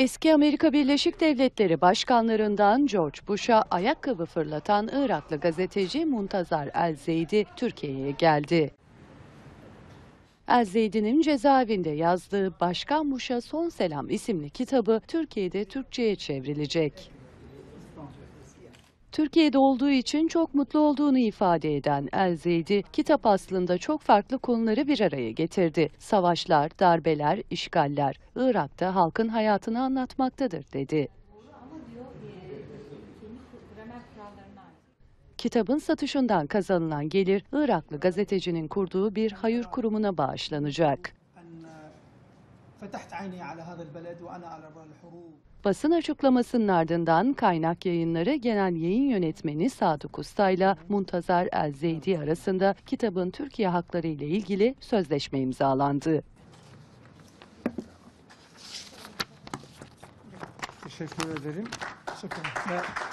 Eski Amerika Birleşik Devletleri başkanlarından George Bush'a ayakkabı fırlatan Iraklı gazeteci Muntazar El Zeydi Türkiye'ye geldi. El Zeydi'nin cezaevinde yazdığı Başkan Bush'a Son Selam isimli kitabı Türkiye'de Türkçe'ye çevrilecek. Türkiye'de olduğu için çok mutlu olduğunu ifade eden El Zeydi, kitap aslında çok farklı konuları bir araya getirdi. Savaşlar, darbeler, işgaller, Irak'ta halkın hayatını anlatmaktadır dedi. Kitabın satışından kazanılan gelir Iraklı gazetecinin kurduğu bir hayır kurumuna bağışlanacak. Basın açıklamasının ardından kaynak yayınları genel yayın yönetmeni Sadık Usta ile Muntazar El Zeydi arasında kitabın Türkiye hakları ile ilgili sözleşme imzalandı. Teşekkür ederim. Teşekkür ederim.